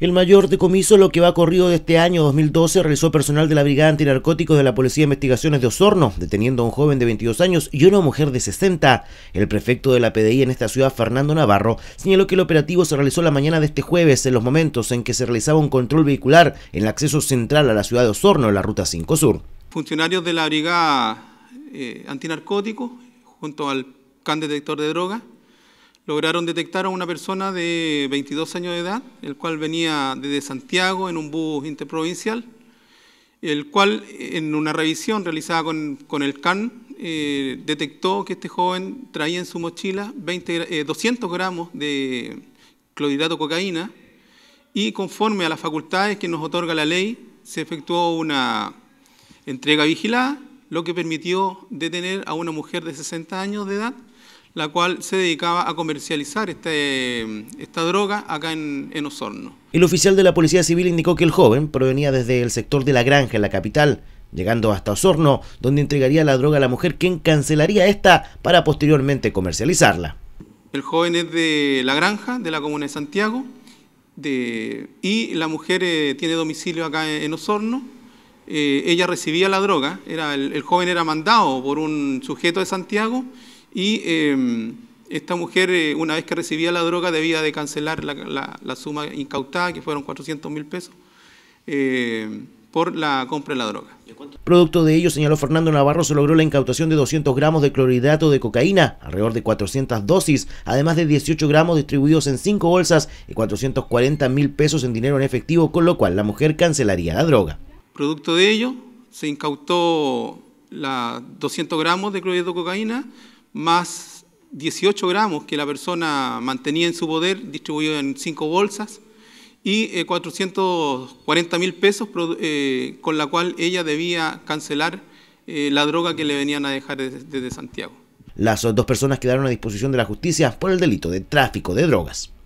El mayor decomiso lo que va corrido de este año 2012 realizó personal de la Brigada Antinarcóticos de la Policía de Investigaciones de Osorno, deteniendo a un joven de 22 años y una mujer de 60. El prefecto de la PDI en esta ciudad, Fernando Navarro, señaló que el operativo se realizó la mañana de este jueves en los momentos en que se realizaba un control vehicular en el acceso central a la ciudad de Osorno, en la Ruta 5 Sur. Funcionarios de la Brigada eh, Antinarcóticos, junto al CAN Detector de Drogas, lograron detectar a una persona de 22 años de edad, el cual venía desde Santiago en un bus interprovincial, el cual en una revisión realizada con, con el CAN eh, detectó que este joven traía en su mochila 20, 200 eh, gramos de clorhidrato cocaína y conforme a las facultades que nos otorga la ley se efectuó una entrega vigilada, lo que permitió detener a una mujer de 60 años de edad la cual se dedicaba a comercializar este, esta droga acá en, Osorno. El oficial de la Policía Civil indicó que el joven provenía desde el sector de la granja en la capital, llegando hasta Osorno, donde entregaría la droga a la mujer, quien cancelaría esta para posteriormente comercializarla. El joven es de la granja, de la comuna de Santiago, y la mujer eh, tiene domicilio acá en, Osorno. Eh, ella recibía la droga, era, el joven era mandado por un sujeto de Santiago y em, esta mujer, eh, una vez que recibía la droga, debía de cancelar la, suma incautada, que fueron 400 mil pesos, em, por la compra de la droga. Producto de ello, señaló Fernando Navarro, se logró la incautación de 200 gramos de clorhidrato de cocaína, alrededor de 400 dosis, además de 18 gramos distribuidos en 5 bolsas y 440 mil pesos en dinero en efectivo, con lo cual la mujer cancelaría la droga. Producto de ello, se incautó la 200 gramos de clorhidrato de cocaína, más 18 gramos que la persona mantenía en su poder, distribuido en cinco bolsas, y 440 eh, mil pesos eh, con la cual ella debía cancelar eh, la droga que le venían a dejar desde Santiago. Las dos personas quedaron a disposición de la justicia por el delito de tráfico de drogas.